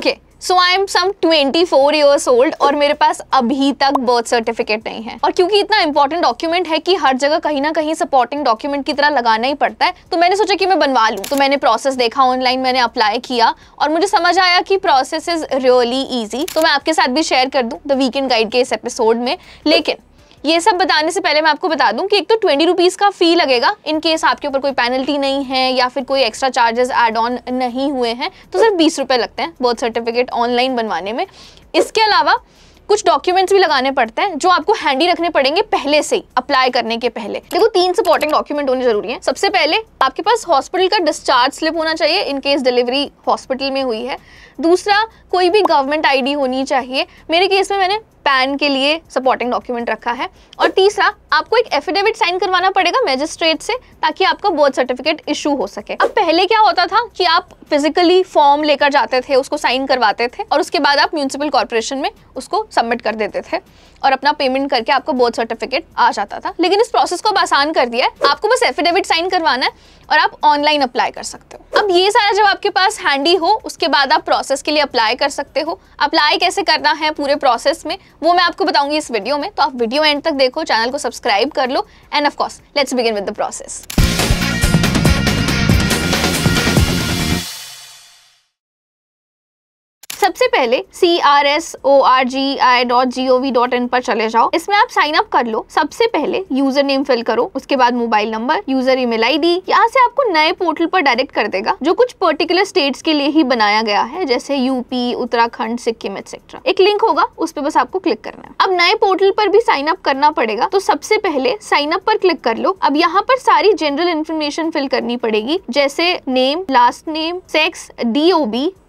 okay so I am some 24 years old और मेरे पास अभी तक बर्थ सर्टिफिकेट नहीं है और क्योंकि इतना इंपॉर्टेंट डॉक्यूमेंट है कि हर जगह कहीं ना कहीं सपोर्टिंग डॉक्यूमेंट की तरह लगाना ही पड़ता है तो मैंने सोचा कि मैं बनवा लूँ तो मैंने प्रोसेस देखा ऑनलाइन मैंने अप्लाई किया और मुझे समझ आया कि प्रोसेस इज रियली ईजी तो मैं आपके साथ भी शेयर कर दूँ द वीकेंड गाइड के इस एपिसोड में लेकिन ये सब बताने से पहले मैं आपको बता दूं कि एक तो ट्वेंटी रुपीज़ का फ़ी लगेगा इन केस आपके ऊपर कोई पेनल्टी नहीं है या फिर कोई एक्स्ट्रा चार्जेस एड ऑन नहीं हुए हैं तो सिर्फ बीस रुपये लगते हैं बर्थ सर्टिफिकेट ऑनलाइन बनवाने में इसके अलावा कुछ डॉक्यूमेंट्स भी लगाने पड़ते हैं जो आपको हैंडी रखने पड़ेंगे पहले से अप्लाई करने के पहले देखो तीन सपोर्टिंग डॉक्यूमेंट होने जरूरी है सबसे पहले आपके पास हॉस्पिटल का डिस्चार्ज स्लिप होना चाहिए इन केस डिलीवरी हॉस्पिटल में हुई है दूसरा कोई भी गवर्नमेंट आईडी होनी चाहिए मेरे केस में मैंने पैन के लिए सपोर्टिंग डॉक्यूमेंट रखा है और तीसरा आपको एक एफिडेविट साइन करवाना पड़ेगा मैजिस्ट्रेट से ताकि आपका बर्थ सर्टिफिकेट इशू हो सके अब पहले क्या होता था कि आप फिजिकली फॉर्म लेकर जाते थे उसको साइन करवाते थे और उसके बाद आप म्यूनसिपल कॉरपोरेशन में उसको सबमिट कर देते थे और अपना पेमेंट करके आपको बर्थ सर्टिफिकेट आ जाता था लेकिन इस प्रोसेस को अब आसान कर दिया है आपको बस एफिडेविट साइन करवाना है और आप ऑनलाइन अप्लाई कर सकते हो अब ये सारा जब आपके पास हैंडी हो उसके बाद आप प्रोसेस के लिए अप्लाई कर सकते हो अप्लाई कैसे करना है पूरे प्रोसेस में वो मैं आपको बताऊंगी इस वीडियो में तो आप वीडियो एंड तक देखो चैनल को सब्सक्राइब कर लो and of course let's begin with the process सबसे पहले C R S O R G I dot G O V dot in पर चले जाओ इसमें आप साइन अप कर लो सबसे पहले यूजर नेम फिल करो उसके बाद mobile number user email D यहाँ से आपको नए पोर्टल पर डायरेक्ट कर देगा जो कुछ पर्टिकुलर स्टेट्स के लिए ही बनाया गया है जैसे यूपी उत्तराखंड सिक्किम एक्सेट्रा एक लिंक होगा उस पर बस आपको क्लिक करना है अब नए पोर्टल पर भी साइन अप करना पड़ेगा तो सबसे पहले साइन अप पर क्लिक कर लो अब यहाँ पर सारी जनरल इन्फॉर्मेशन फिल करनी पड़ेगी जैसे name last name sex B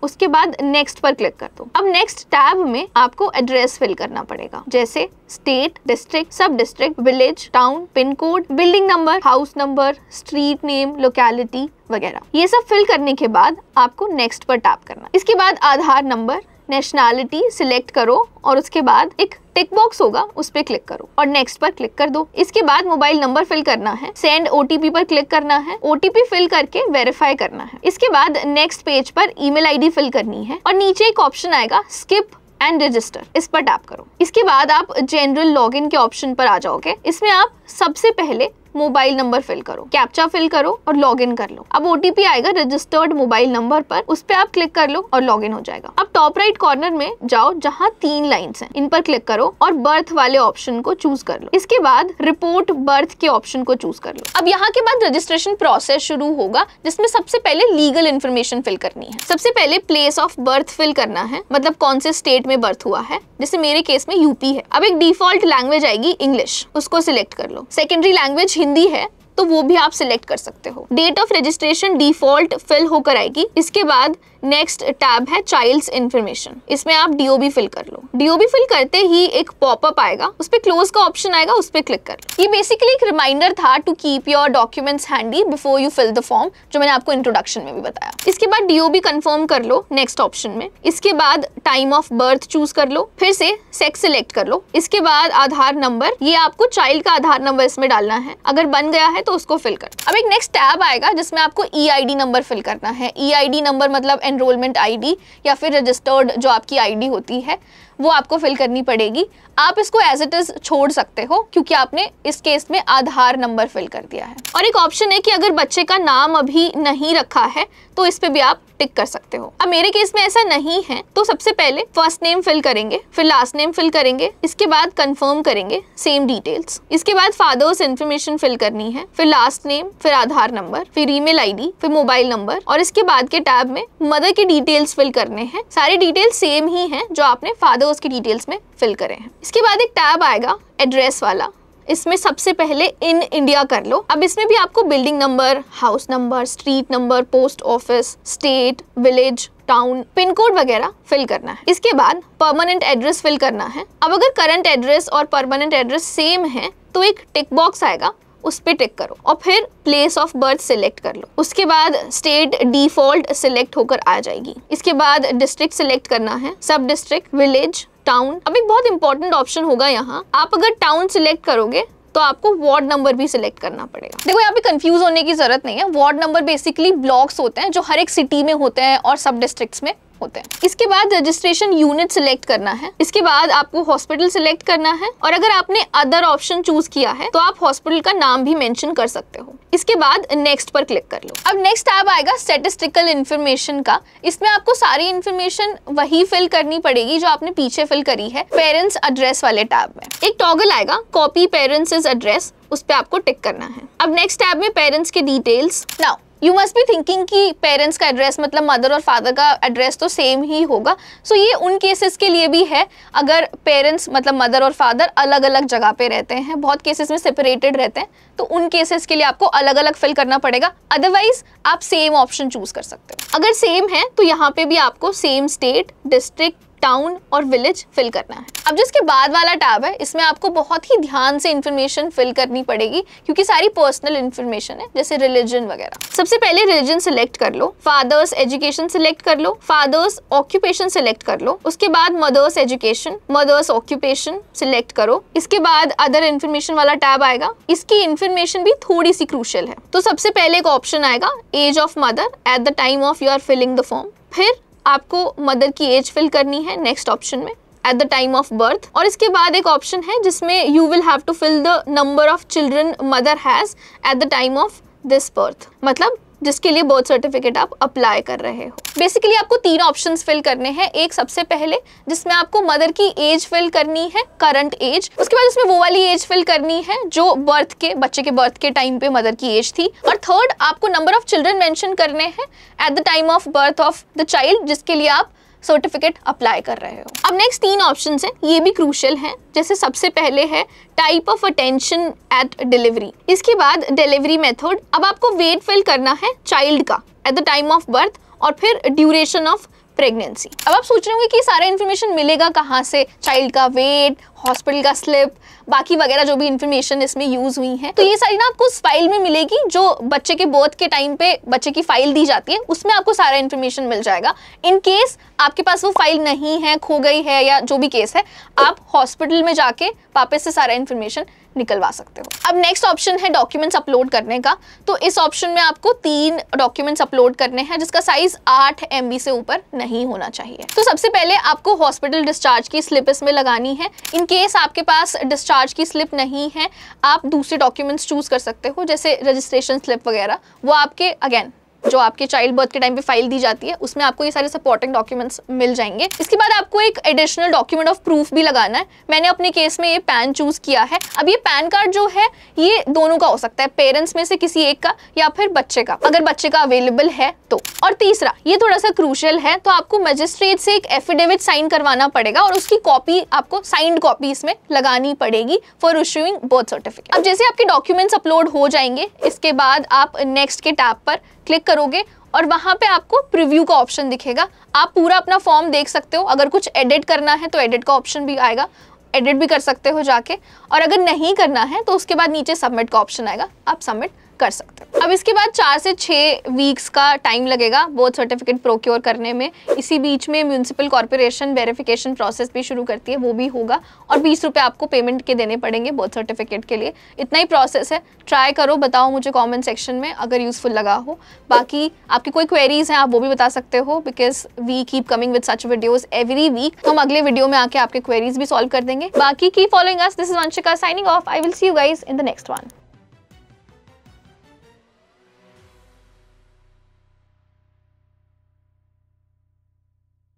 उसके बाद नेक्स्ट पर क्लिक कर दो अब नेक्स्ट टैब में आपको एड्रेस फिल करना पड़ेगा जैसे state district sub district village town pin code building number house number street name locality वगैरह ये सब फिल करने के बाद आपको नेक्स्ट पर टैप करना इसके बाद आधार नंबर नेशनैलिटी सिलेक्ट करो और उसके बाद एक टिक बॉक्स होगा उस पर क्लिक करो और नेक्स्ट पर क्लिक कर दो इसके बाद मोबाइल नंबर फिल करना है सेंड ओटीपी पर क्लिक करना है ओटीपी फिल करके वेरीफाई करना है इसके बाद नेक्स्ट पेज पर ईमेल आईडी फिल करनी है और नीचे एक ऑप्शन आएगा स्किप एंड रजिस्टर इस पर टैप करो इसके बाद आप जनरल लॉगिन के ऑप्शन पर आ जाओगे इसमें आप सबसे पहले मोबाइल नंबर फिल करो कैप्चा फिल करो और लॉग इन कर लो अब ओटीपी आएगा रजिस्टर्ड मोबाइल नंबर पर उस पर आप क्लिक कर लो और लॉग इन हो जाएगा अब टॉप राइट कॉर्नर में जाओ जहाँ तीन लाइन है इन पर क्लिक करो और बर्थ वाले ऑप्शन को चूज कर लो इसके बाद रिपोर्ट बर्थ के ऑप्शन को चूज कर लो अब यहाँ के बाद रजिस्ट्रेशन प्रोसेस शुरू होगा जिसमें सबसे पहले लीगल इन्फॉर्मेशन फिल करनी है सबसे पहले प्लेस ऑफ बर्थ फिल करना है मतलब कौन से स्टेट में बर्थ हुआ है जैसे मेरे केस में यूपी है अब एक डिफॉल्ट लैंग्वेज आएगी इंग्लिश उसको सिलेक्ट कर लो सेकेंडरी लैंग्वेज हिंदी है तो वो भी आप सिलेक्ट कर सकते हो date of registration default fill होकर आएगी इसके बाद नेक्स्ट टैब है चाइल्ड इन्फॉर्मेशन इसमें आप डीओबी फिल कर लो डीओबी फिल करते ही एक पॉपअप आएगा उस पर क्लोज का ऑप्शन आएगा उस पर क्लिक कर ये बेसिकली एक रिमाइंडर था to keep your documents handy before you fill the form जो मैंने आपको इंट्रोडक्शन में भी बताया इसके बाद डीओबी कन्फर्म कर लो नेक्स्ट ऑप्शन में इसके बाद टाइम ऑफ बर्थ चूज कर लो फिर से सेक्स सिलेक्ट कर लो इसके बाद आधार नंबर ये आपको चाइल्ड का आधार नंबर इसमें डालना है अगर बन गया है तो तो उसको फिल कर अब एक नेक्स्ट टैब आएगा जिसमें आपको ई नंबर फिल करना है ई e नंबर मतलब एनरोलमेंट आई या फिर रजिस्टर्ड जो आपकी आई होती है वो आपको फिल करनी पड़ेगी आप इसको एज इट इज छोड़ सकते हो क्योंकि आपने इस केस में आधार नंबर फिल कर दिया है और एक ऑप्शन है कि अगर बच्चे का नाम अभी नहीं रखा है तो इस पे भी आप टिक कर सकते हो अब मेरे केस में ऐसा नहीं है तो सबसे पहले फर्स्ट नेम फिल करेंगे फिर लास्ट नेम फिल करेंगे इसके बाद कंफर्म करेंगे सेम डिटेल्स इसके बाद फादर्स इन्फॉर्मेशन फिल करनी है फिर लास्ट नेम फिर आधार नंबर फिर ईमेल आईडी फिर मोबाइल नंबर और इसके बाद के टैब में मदर के डिटेल्स फिल करने हैं सारे डिटेल्स सेम ही है जो आपने फादर उसकी डिटेल्स में फिल करें इसके बाद एक टैब आएगा एड्रेस वाला इसमें सबसे पहले इन इंडिया कर लो अब इसमें भी आपको building number house number street number post office state village town pin code वगैरह फिल करना है इसके बाद परमानेंट एड्रेस फिल करना है अब अगर करंट एड्रेस और परमानेंट एड्रेस सेम है तो एक टिक बॉक्स आएगा उस पर टिक करो और फिर प्लेस ऑफ बर्थ सिलेक्ट कर लो उसके बाद स्टेट डिफॉल्ट सिलेक्ट होकर आ जाएगी इसके बाद डिस्ट्रिक्ट सिलेक्ट करना है सब डिस्ट्रिक्ट विलेज टाउन अब एक बहुत इंपॉर्टेंट ऑप्शन होगा यहाँ आप अगर टाउन सिलेक्ट करोगे तो आपको वार्ड नंबर भी सिलेक्ट करना पड़ेगा देखो यहाँ पे कंफ्यूज होने की जरूरत नहीं है वार्ड नंबर बेसिकली ब्लॉक्स होते हैं जो हर एक सिटी में होते हैं और सब डिस्ट्रिक्ट्स में होते हैं इसके बाद रजिस्ट्रेशन यूनिट सिलेक्ट करना है इसके बाद आपको हॉस्पिटल सिलेक्ट करना है और अगर आपने अदर ऑप्शन चूज किया है तो आप हॉस्पिटल का नाम भी मेंशन कर सकते हो इसके बाद नेक्स्ट पर क्लिक कर लो अब नेक्स्ट टैब आएगा स्टेटिस्टिकल इन्फॉर्मेशन का इसमें आपको सारी इन्फॉर्मेशन वही फिल करनी पड़ेगी जो आपने पीछे फिल करी है पेरेंट्स एड्रेस वाले टैब में एक टॉगल आएगा कॉपी पेरेंट्स एड्रेस उस पर आपको टिक करना है अब नेक्स्ट टैब में पेरेंट्स के details now you must be thinking कि पेरेंट्स का एड्रेस मतलब मदर और फादर का एड्रेस तो सेम ही होगा सो so ये उन केसेस के लिए भी है अगर पेरेंट्स मतलब मदर और फादर अलग अलग जगह पे रहते हैं बहुत केसेस में सेपरेटेड रहते हैं तो उन केसेस के लिए आपको अलग अलग फिल करना पड़ेगा अदरवाइज आप सेम ऑप्शन चूज कर सकते हो अगर सेम है तो यहाँ पे भी आपको सेम स्टेट डिस्ट्रिक्ट टाउन और विलेज फिल करना है अब जिसके बाद वाला टैब है इसमें आपको बहुत ही ध्यान से इन्फॉर्मेशन फिल करनी पड़ेगी क्योंकि सारी पर्सनल इन्फॉर्मेशन है जैसे रिलीजन वगैरह सबसे पहले रिलीजन सिलेक्ट कर लो फादर्स एजुकेशन सिलेक्ट कर लो फादर्स ऑक्यूपेशन सिलेक्ट कर लो उसके बाद mother's education mother's occupation select करो इसके बाद अदर इन्फॉर्मेशन वाला टैब आएगा इसकी इन्फॉर्मेशन भी थोड़ी सी क्रूशल है तो सबसे पहले एक ऑप्शन आएगा age of mother at the time of you are filling the form फिर आपको मदर की एज फिल करनी है नेक्स्ट ऑप्शन में at the time of birth और इसके बाद एक ऑप्शन है जिसमें you will have to fill the number of children mother has at the time of this birth मतलब जिसके लिए बर्थ सर्टिफिकेट आप अप्लाई कर रहे हो बेसिकली आपको तीन ऑप्शन फिल करने हैं एक सबसे पहले जिसमें आपको मदर की एज फिल करनी है करंट एज उसके बाद उसमें वो वाली एज फिल करनी है जो बर्थ के बच्चे के बर्थ के टाइम पे मदर की एज थी और थर्ड आपको नंबर ऑफ चिल्ड्रन मैंशन करने हैं at the time of birth of the child जिसके लिए आप सर्टिफिकेट अप्लाई कर रहे हो अब नेक्स्ट तीन ऑप्शन हैं ये भी क्रूशल हैं जैसे सबसे पहले है type of attention at delivery इसके बाद डिलीवरी मेथड अब आपको वेट फिल करना है चाइल्ड का at the time of birth और फिर ड्यूरेशन ऑफ प्रेगनेंसी अब आप सोच रहे होंगे कि सारा इन्फॉर्मेशन मिलेगा कहाँ से चाइल्ड का वेट हॉस्पिटल का स्लिप बाकी वगैरह जो भी इन्फॉर्मेशन इसमें यूज हुई है तो ये सारी ना आपको उस फाइल में मिलेगी जो बच्चे के बर्थ के टाइम पे बच्चे की फाइल दी जाती है उसमें आपको सारा इन्फॉर्मेशन मिल जाएगा इन केस आपके पास वो फाइल नहीं है खो गई है या जो भी केस है आप हॉस्पिटल में जाके वापस से सारा इन्फॉर्मेशन निकलवा सकते हो अब नेक्स्ट ऑप्शन है डॉक्यूमेंट्स अपलोड करने का तो इस ऑप्शन में आपको तीन डॉक्यूमेंट्स अपलोड करने हैं जिसका साइज 8 एम से ऊपर नहीं होना चाहिए तो सबसे पहले आपको हॉस्पिटल डिस्चार्ज की स्लिप इसमें लगानी है इन केस आपके पास डिस्चार्ज की स्लिप नहीं है आप दूसरे डॉक्यूमेंट्स चूज़ कर सकते हो जैसे रजिस्ट्रेशन स्लिप वगैरह वो आपके अगेन जो आपके चाइल्ड बर्थ के टाइम पे फाइल दी जाती है उसमें आपको ये सारे सपोर्टिंग डॉक्यूमेंट्स मिल जाएंगे इसके बाद आपको एक एडिशनल डॉक्यूमेंट ऑफ प्रूफ भी लगाना है मैंने अपने केस में ये पैन चूज किया है अब ये पैन कार्ड जो है ये दोनों का हो सकता है पेरेंट्स में से किसी एक का या फिर बच्चे का अगर बच्चे का अवेलेबल है तो और तीसरा ये थोड़ा सा क्रूशल है तो आपको मजिस्ट्रेट से एक एफिडेविट साइन करवाना पड़ेगा और उसकी कॉपी आपको साइंड कॉपी इसमें लगानी पड़ेगी फॉर इशूइंग बर्थ सर्टिफिकेट अब जैसे आपके डॉक्यूमेंट्स अपलोड हो जाएंगे इसके बाद आप नेक्स्ट के टैप पर क्लिक करोगे और वहां पे आपको प्रीव्यू का ऑप्शन दिखेगा आप पूरा अपना फॉर्म देख सकते हो अगर कुछ एडिट करना है तो एडिट का ऑप्शन भी आएगा एडिट भी कर सकते हो जाके और अगर नहीं करना है तो उसके बाद नीचे सबमिट का ऑप्शन आएगा आप सबमिट कर सकते अब इसके बाद चार से छः वीक्स का टाइम लगेगा बोर्ड सर्टिफिकेट प्रोक्योर करने में इसी बीच में म्यूनसिपल कॉरपोरेशन वेरिफिकेशन प्रोसेस भी शुरू करती है वो भी होगा और बीस रुपये आपको पेमेंट के देने पड़ेंगे बोर्ड सर्टिफिकेट के लिए इतना ही प्रोसेस है ट्राई करो बताओ मुझे कॉमेंट सेक्शन में अगर यूज़फुल लगा हो बाकी आपकी कोई क्वेरीज हैं आप वो भी बता सकते हो because we keep coming with such videos every week हम अगले वीडियो में आके आपके क्वेरीज भी सॉल्व कर देंगे बाकी की following us this is Vanshika signing off I will see you guys in the next one